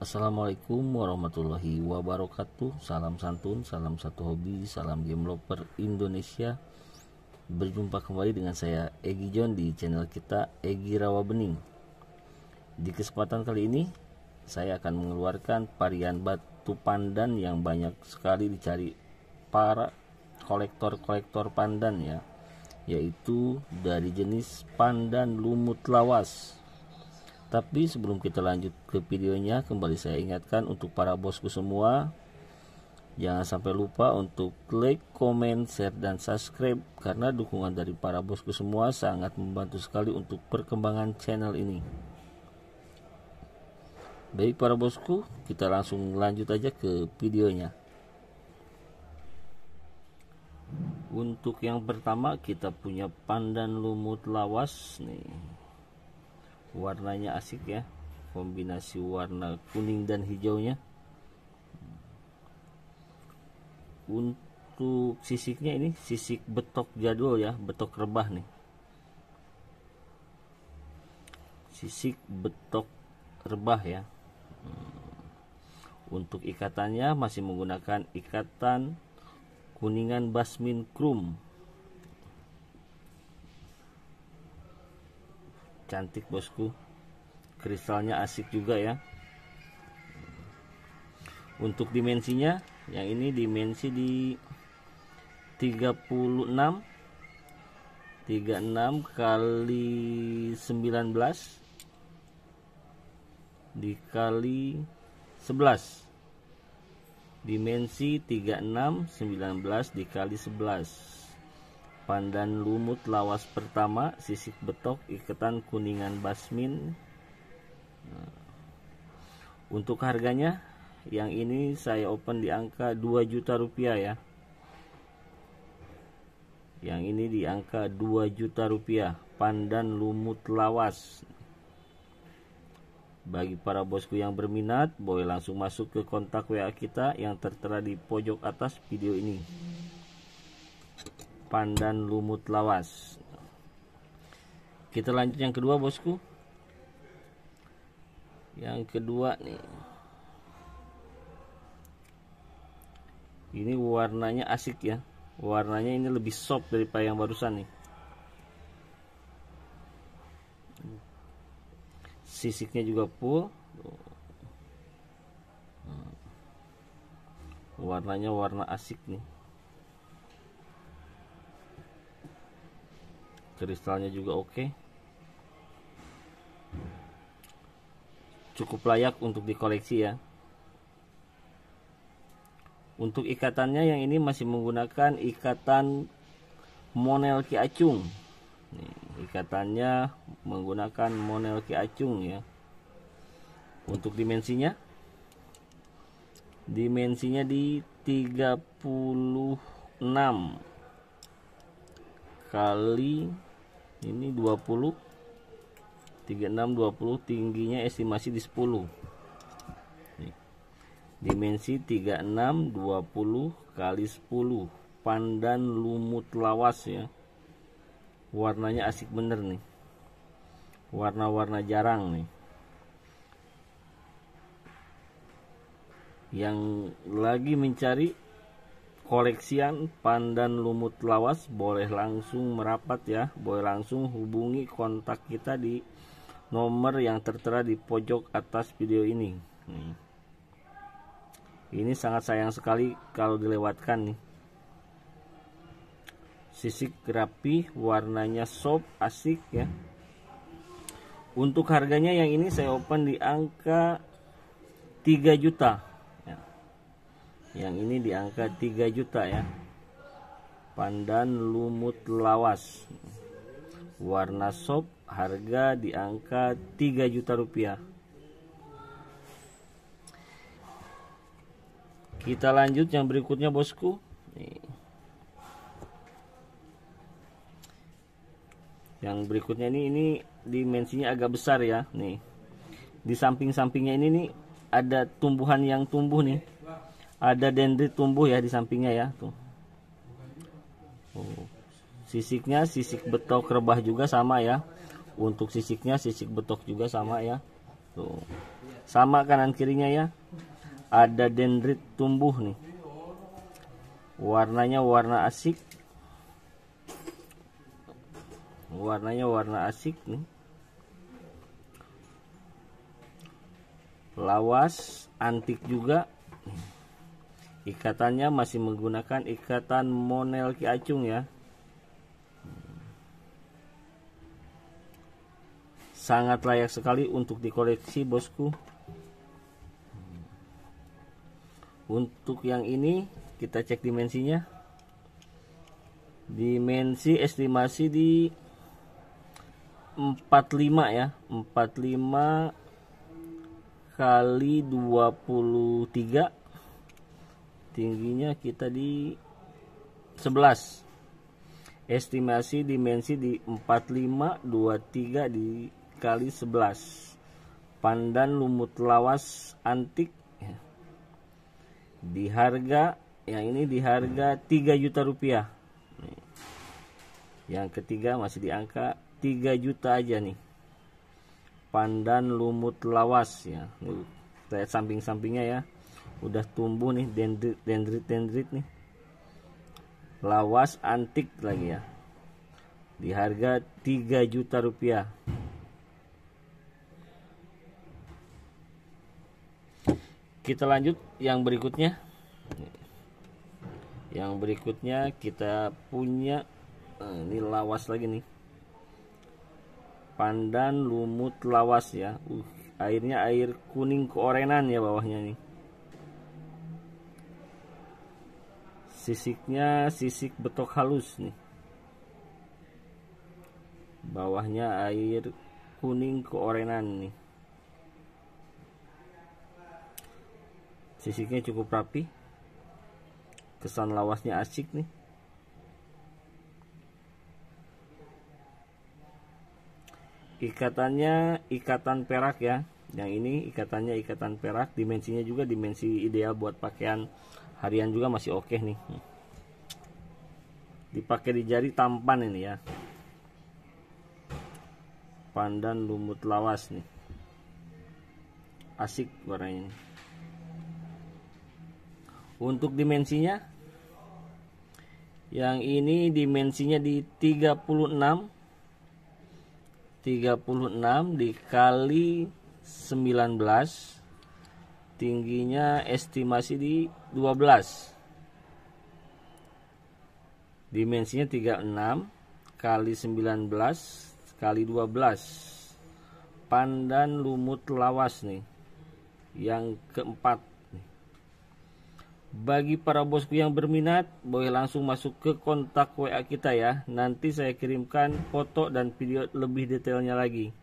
Assalamualaikum warahmatullahi wabarakatuh Salam santun, salam satu hobi, salam game lover Indonesia Berjumpa kembali dengan saya Egi John di channel kita Egi Rawa Bening Di kesempatan kali ini saya akan mengeluarkan varian batu pandan yang banyak sekali dicari para kolektor-kolektor pandan ya yaitu dari jenis pandan lumut lawas tapi sebelum kita lanjut ke videonya, kembali saya ingatkan untuk para bosku semua, jangan sampai lupa untuk like, comment, share, dan subscribe karena dukungan dari para bosku semua sangat membantu sekali untuk perkembangan channel ini. Baik para bosku, kita langsung lanjut aja ke videonya. Untuk yang pertama kita punya pandan lumut lawas nih warnanya asik ya kombinasi warna kuning dan hijaunya untuk sisiknya ini sisik betok jadul ya betok rebah nih sisik betok rebah ya hmm. untuk ikatannya masih menggunakan ikatan kuningan basmin krum cantik bosku kristalnya asik juga ya untuk dimensinya yang ini dimensi di 36 36 kali 19 dikali 11 dimensi 36 19 dikali 11 pandan lumut lawas pertama sisik betok iketan kuningan basmin nah, untuk harganya yang ini saya open di angka 2 juta rupiah ya yang ini di angka 2 juta rupiah pandan lumut lawas bagi para bosku yang berminat boleh langsung masuk ke kontak WA kita yang tertera di pojok atas video ini pandan lumut lawas kita lanjut yang kedua bosku yang kedua nih ini warnanya asik ya warnanya ini lebih soft daripada yang barusan nih sisiknya juga full warnanya warna asik nih kristalnya juga oke cukup layak untuk dikoleksi ya untuk ikatannya yang ini masih menggunakan ikatan Monel Ki Acung ikatannya menggunakan Monel Ki Acung ya untuk dimensinya dimensinya di 36 kali ini 20 36 20 tingginya estimasi di 10 Nih. dimensi 36 20 kali 10 pandan lumut lawas ya warnanya asik bener nih warna-warna jarang nih yang lagi mencari koleksian pandan lumut lawas boleh langsung merapat ya boleh langsung hubungi kontak kita di nomor yang tertera di pojok atas video ini hmm. ini sangat sayang sekali kalau dilewatkan nih sisik rapi warnanya soft asik ya untuk harganya yang ini saya open di angka 3 juta yang ini di angka 3 juta ya pandan lumut lawas warna sop harga di angka 3 juta rupiah kita lanjut yang berikutnya bosku Nih. yang berikutnya ini ini dimensinya agak besar ya nih di samping-sampingnya ini nih ada tumbuhan yang tumbuh nih ada dendrit tumbuh ya di sampingnya ya tuh oh. sisiknya sisik betok rebah juga sama ya untuk sisiknya sisik betok juga sama ya tuh sama kanan kirinya ya ada dendrit tumbuh nih warnanya warna asik warnanya warna asik nih lawas antik juga ikatannya masih menggunakan ikatan monel Ki Acung ya sangat layak sekali untuk dikoleksi bosku untuk yang ini kita cek dimensinya dimensi estimasi di 45 ya 45 kali 23 tingginya kita di 11 estimasi dimensi di 4523 dikali 11 pandan lumut lawas antik di harga yang ini di harga 3 juta rupiah yang ketiga masih di angka 3 juta aja nih pandan lumut lawas ya lihat samping-sampingnya ya udah tumbuh nih dendrit dendrit dendrit nih lawas antik lagi ya di harga 3 juta rupiah kita lanjut yang berikutnya yang berikutnya kita punya eh, ini lawas lagi nih pandan lumut lawas ya uh, airnya air kuning keorenan ya bawahnya nih sisiknya sisik betok halus nih bawahnya air kuning keorenan nih sisiknya cukup rapi kesan lawasnya asik nih ikatannya ikatan perak ya yang ini ikatannya ikatan perak dimensinya juga dimensi ideal buat pakaian harian juga masih oke okay nih dipakai di jari tampan ini ya pandan lumut lawas nih asik warnanya ini. untuk dimensinya yang ini dimensinya di 36 36 dikali 19 tingginya estimasi di 12 dimensinya 36 kali 19 kali 12 pandan lumut lawas nih yang keempat bagi para bosku yang berminat boleh langsung masuk ke kontak WA kita ya nanti saya kirimkan foto dan video lebih detailnya lagi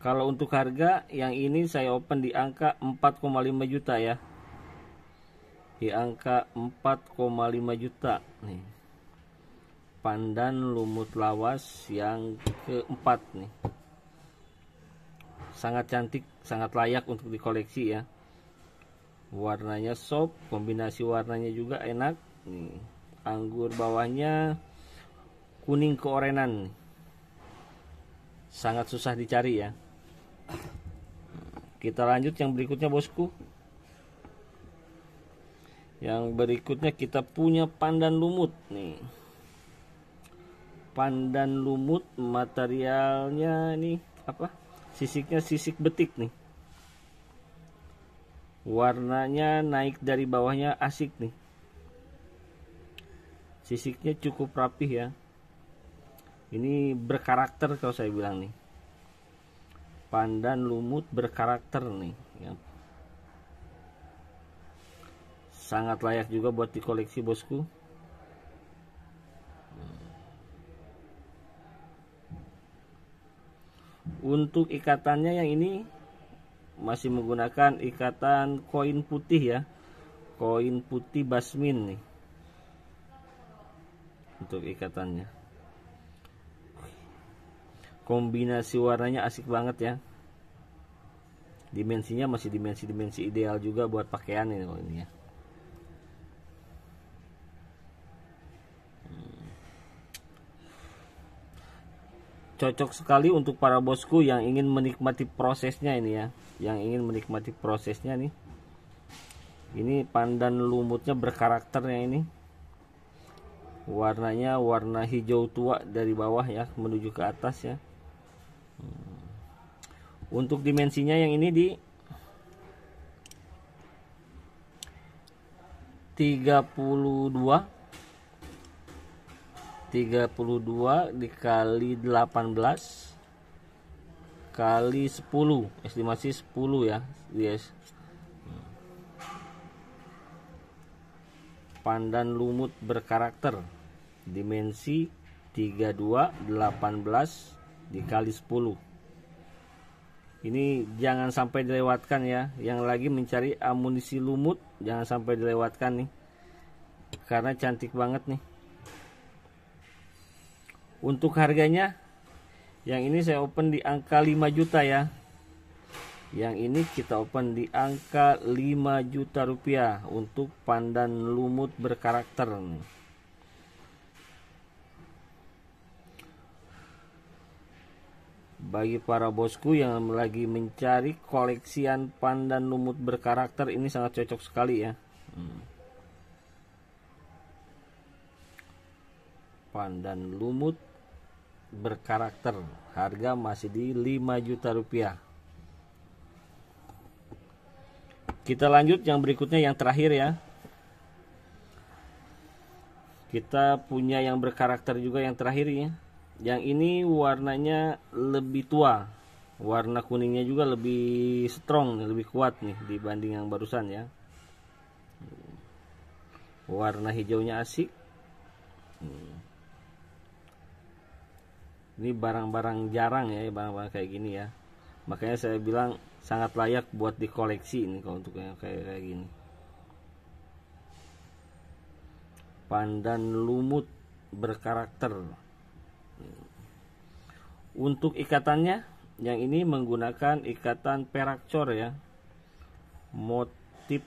kalau untuk harga yang ini saya open di angka 4,5 juta ya. Di angka 4,5 juta nih. Pandan lumut lawas yang keempat nih. Sangat cantik, sangat layak untuk dikoleksi ya. Warnanya soft, kombinasi warnanya juga enak nih. Anggur bawahnya kuning keorenan sangat susah dicari ya kita lanjut yang berikutnya bosku. Yang berikutnya kita punya pandan lumut nih. Pandan lumut materialnya nih apa? Sisiknya sisik betik nih. Warnanya naik dari bawahnya asik nih. Sisiknya cukup rapih ya. Ini berkarakter kalau saya bilang nih. Pandan lumut berkarakter nih ya. Sangat layak juga buat dikoleksi bosku Untuk ikatannya yang ini masih menggunakan ikatan koin putih ya koin putih basmin nih untuk ikatannya kombinasi warnanya asik banget ya dimensinya masih dimensi-dimensi ideal juga buat pakaian ini kalau ini ya hmm. cocok sekali untuk para bosku yang ingin menikmati prosesnya ini ya yang ingin menikmati prosesnya nih ini pandan lumutnya berkarakternya ini warnanya warna hijau tua dari bawah ya menuju ke atas ya untuk dimensinya yang ini di 32 32 dikali 18 kali 10 estimasi 10 ya yes. pandan lumut berkarakter dimensi 32 18 dikali 10 ini jangan sampai dilewatkan ya yang lagi mencari amunisi lumut jangan sampai dilewatkan nih karena cantik banget nih untuk harganya yang ini saya open di angka 5 juta ya yang ini kita open di angka 5 juta rupiah untuk pandan lumut berkarakter nih. bagi para bosku yang lagi mencari koleksian pandan lumut berkarakter ini sangat cocok sekali ya hmm. pandan lumut berkarakter harga masih di 5 juta rupiah kita lanjut yang berikutnya yang terakhir ya kita punya yang berkarakter juga yang terakhir ya yang ini warnanya lebih tua warna kuningnya juga lebih strong lebih kuat nih dibanding yang barusan ya warna hijaunya asik hmm. ini barang-barang jarang ya barang-barang kayak gini ya makanya saya bilang sangat layak buat dikoleksi ini kalau untuk yang kayak kayak gini pandan lumut berkarakter untuk ikatannya, yang ini menggunakan ikatan perak cor ya. Motif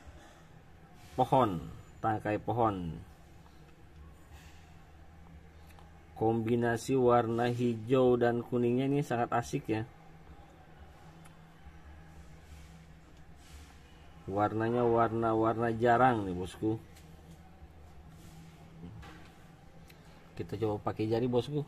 pohon, tangkai pohon. Kombinasi warna hijau dan kuningnya ini sangat asik ya. Warnanya warna-warna jarang nih bosku. Kita coba pakai jari bosku.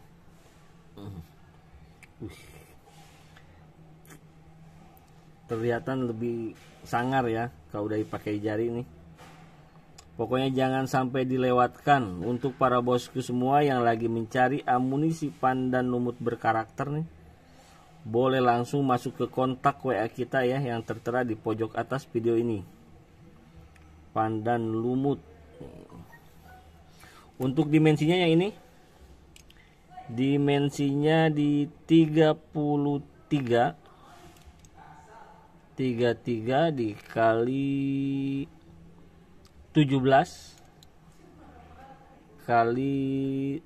Terlihatan lebih sangar ya kalau udah dipakai jari ini Pokoknya jangan sampai dilewatkan untuk para bosku semua yang lagi mencari amunisi pandan lumut berkarakter nih. Boleh langsung masuk ke kontak WA kita ya yang tertera di pojok atas video ini. Pandan lumut. Untuk dimensinya yang ini dimensinya di 33 33 dikali 17 kali 10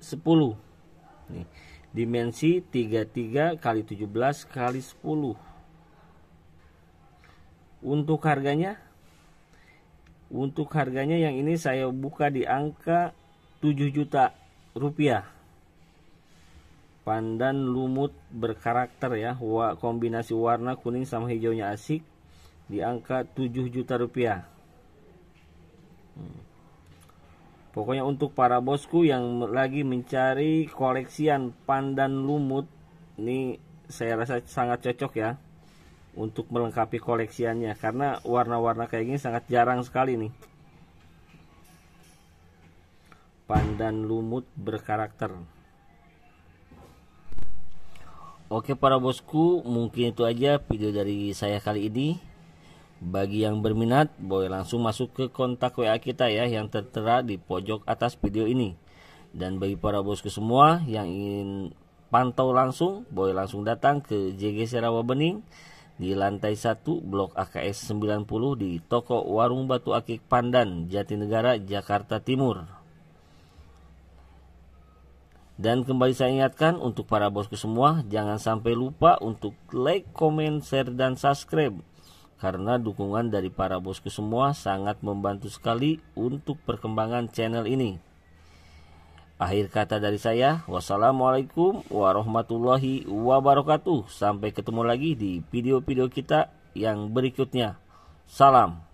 nih dimensi 33 kali 17 kali 10 untuk harganya untuk harganya yang ini saya buka di angka 7 juta rupiah Pandan lumut berkarakter ya. Wa, kombinasi warna kuning sama hijaunya asik di angka 7 juta rupiah. Hmm. Pokoknya untuk para bosku yang lagi mencari koleksian pandan lumut ini saya rasa sangat cocok ya untuk melengkapi koleksiannya karena warna-warna kayak gini sangat jarang sekali nih. Pandan lumut berkarakter. Oke para bosku, mungkin itu aja video dari saya kali ini. Bagi yang berminat, boleh langsung masuk ke kontak WA kita ya yang tertera di pojok atas video ini. Dan bagi para bosku semua yang ingin pantau langsung, boleh langsung datang ke JG Serawa Bening di lantai 1 Blok AKS 90 di Toko Warung Batu Akik Pandan, Jatinegara, Jakarta Timur. Dan kembali saya ingatkan untuk para bosku semua, jangan sampai lupa untuk like, comment, share, dan subscribe. Karena dukungan dari para bosku semua sangat membantu sekali untuk perkembangan channel ini. Akhir kata dari saya, wassalamualaikum warahmatullahi wabarakatuh. Sampai ketemu lagi di video-video kita yang berikutnya. Salam.